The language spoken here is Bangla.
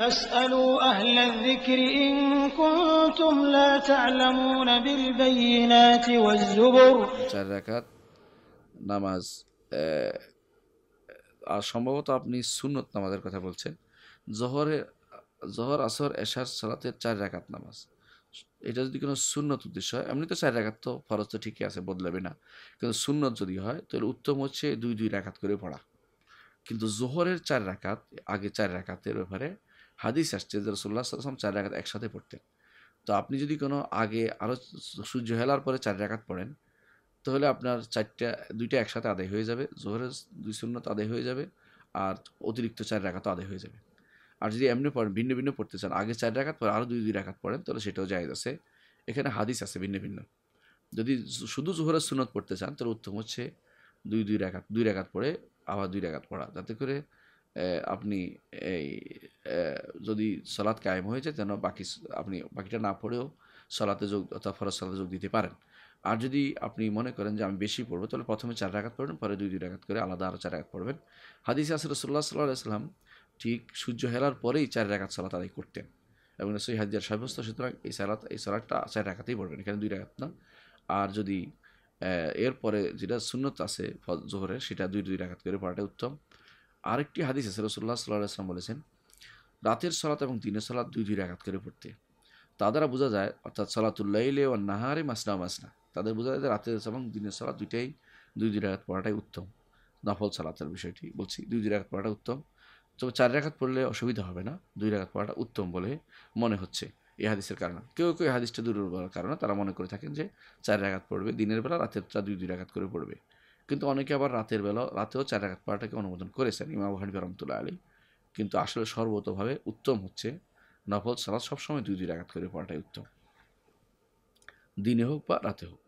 চার নামাজ আর সম্ভবত আপনি সুনত নামাজের কথা বলছেন জহরের জহর আসর এশার সালাতের চার রাকাত নামাজ এটা যদি কোনো সুনত উদ্দেশ্য হয় এমনি তো চার রাখাত তো ফরজ তো ঠিকই আছে বদলাবে না কিন্তু সুনত যদি হয় তাহলে উত্তম হচ্ছে দুই দুই রাখাত করে পড়া কিন্তু জোহরের চার রাখাত আগে চার রাখাতের ব্যাপারে হাদিস আসছে যে রসুল্লাহ সাল্লাম চার রাখাত একসাথে পড়তেন তো আপনি যদি কোনো আগে আরও সূর্য হেলার পরে চার রাখাত পড়েন তাহলে আপনার চারটা দুইটা একসাথে আদায় হয়ে যাবে জোহরের দুই শূন্যত আদায় হয়ে যাবে আর অতিরিক্ত চার রাখাত আদায় হয়ে যাবে আর যদি এমনি পড়েন ভিন্ন ভিন্ন পড়তে চান আগে চার রাখাত পরে আরও দুই দুই রাখাত পড়েন তাহলে সেটাও জায়গা আছে এখানে হাদিস আছে ভিন্ন ভিন্ন যদি শুধু জোহরের সুনত পড়তে চান তাহলে উত্তম হচ্ছে দুই দুই রাখাত দুই রাখাত পড়ে আবার দুই রাখাত পড়া যাতে করে আপনি এই যদি সলাৎ কায়েম হয়েছে যেন বাকি আপনি বাকিটা না পড়েও সলাতে যোগ অর্থাৎ ফরজ সলাতে যোগ দিতে পারেন আর যদি আপনি মনে করেন যে আমি বেশি পড়বো তাহলে প্রথমে চার রাখাত পড়বেন পরে দুই দুই রাখাত করে আলাদা আরও চার রাখাত পড়বেন হাদিস আসর সাল্লাহ সাল্লাহ আসলাম ঠিক সূর্য হেলার পরেই চার রাখাত সালাত আদায় করতেন এবং সেই হাজিয়ার সাব্যস্ত সুতরাং এই সালাত এই সালাদটা চার রাখাতেই পড়বেন এখানে দুই রাখাত না আর যদি এরপরে যেটা সুন্নত আছে জোহরের সেটা দুই দুই রাখাত করে পড়াটা উত্তম আরেকটি হাদিস আছে সাল্লাহ সাল্লাহ আসলাম বলেছেন রাতের সলাত এবং দিনের সলাত দুই দুই আঘাত করে পড়তে তা দ্বারা বোঝা যায় অর্থাৎ সলাতুল্লাইলে ও নাহারে মাসনা মাসনা তাদের বোঝা যায় রাতের এবং দিনের সলাত দুইটাই দুই দুই আঘাত পড়াটাই উত্তম নফল সালাতের বিষয়টি বলছি দুই দুই আঘাত পড়াটা উত্তম তবে চার আঘাত পড়লে অসুবিধা হবে না দুই রাখাত পড়াটা উত্তম বলে মনে হচ্ছে এই হাদিসের কারণে কেউ কেউ হাদিসটা দুর্বলের কারণে তারা মনে করে থাকেন যে চার আঘাত পড়বে দিনের বেলা রাতের চা দুই দুই আঘাত করে পড়বে কিন্তু অনেকে আবার রাতের বেলা রাতেও চার আঘাত পড়াটাকে অনুমোদন করেছেন ইমাম হানিফা রহমতুল্লাহ আলী কিন্তু আসলে সর্বতভাবে উত্তম হচ্ছে নফল সালাদ সবসময় দুই দুই রাগাত করে পড়াটাই উত্তম দিনে হোক বা রাতে হোক